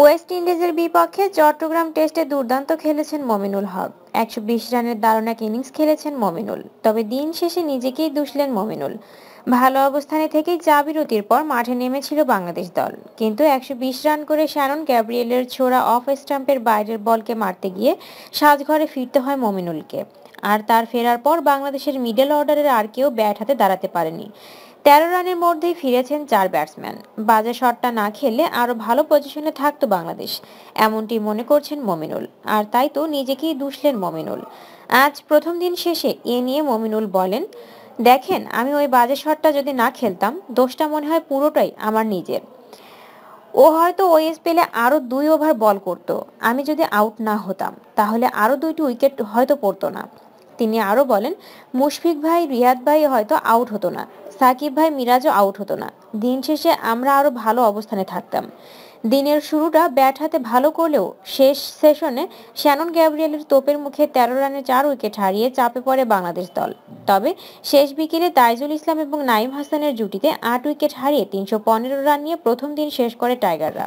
West ইন্ডিজের বিপক্ষে চট্টগ্রাম টেস্টে দুর্দান্ত খেলেছেন মমিনুল হক একশো রানের দারুণ এক ইনিংস খেলেছেন মমিনুল তবে দিন শেষে নিজেকেই দুষলেন মমিনুল ভালো অবস্থানে থেকেই যা বিরতির পর মাঠে নেমেছিল বাংলাদেশ দল কিন্তু একশো রান করে শ্যারন গ্যাব্রিয়েলের ছোড়া অফ স্টাম্পের বাইরের বলকে মারতে গিয়ে সাজঘরে ফিরতে হয় মমিনুলকে আর তার ফেরার পর বাংলাদেশের মিডল অর্ডারের আর কেউ ব্যাট হাতে দাঁড়াতে পারেনি তেরো রানের মধ্যেই ফিরেছেন চার ব্যাটসম্যান বাজে শটটা না খেলে আরও ভালো পজিশনে থাকতো বাংলাদেশ এমনটি মনে করছেন মমিনুল আর তাই তো নিজেকেই দুষলেন মমিনুল আজ প্রথম দিন শেষে এ নিয়ে মমিনুল বলেন দেখেন আমি ওই বাজে শটটা যদি না খেলতাম দোষটা মনে হয় পুরোটাই আমার নিজের ও হয়তো ওই স্পেলে আরও দুই ওভার বল করত আমি যদি আউট না হতাম তাহলে আরও দুইটি উইকেট হয়তো পড়তো না তিনি আরও বলেন মুশফিক ভাই রিয়াদ ভাই হয়তো আউট হতো না সাকিব ভাই মিরাজও আউট হতো না দিন শেষে আমরা আরও ভালো অবস্থানে থাকতাম দিনের শুরুটা ব্যাট হাতে ভালো করলেও শেষ সেশনে শ্যানন গ্যাব্রিয়েলের তোপের মুখে তেরো রানে চার উইকেট হারিয়ে চাপে পড়ে বাংলাদেশ দল তবে শেষ বিকেলে তাইজুল ইসলাম এবং নাইম হাসানের জুটিতে আট উইকেট হারিয়ে তিনশো পনেরো রান নিয়ে প্রথম দিন শেষ করে টাইগাররা